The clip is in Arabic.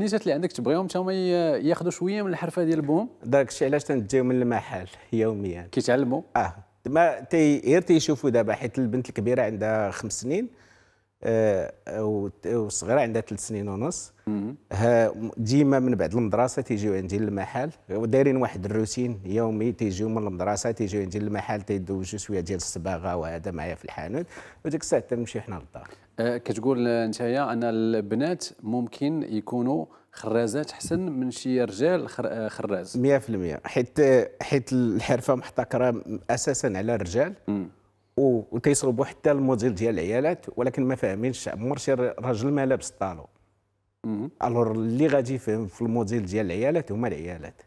النسات اللي عندك تبغيهم حتى هما ياخذوا شويه من الحرفه ديال البوم داك الشيء علاش تنديو من المحل يوميا كيتعلموا اه ما تي غير تيشوفوا دابا حيت البنت الكبيره عندها خمس سنين آه، وصغيره عندها ثلاث سنين ونص ديما من بعد المدرسه تيجيو عندي للمحل ودايرين واحد الروتين يومي تيجيو من المدرسه تيجيو عندي للمحل تيدوجو شويه ديال الصباغه وهذا معايا في الحانوت وديك الساعه تنمشي حنا للدار آه، كتقول نتايا ان البنات ممكن يكونوا خرازات احسن من شي رجال آه، خراز 100% حيت حيت الحرفه محتكره اساسا على الرجال وتيصلبوا حتى الموديل ديال العيالات ولكن ما فاهمينش عمر شي راجل ما لابس طالو الور اللي غادي يفهم في الموديل ديال العيالات هما العيالات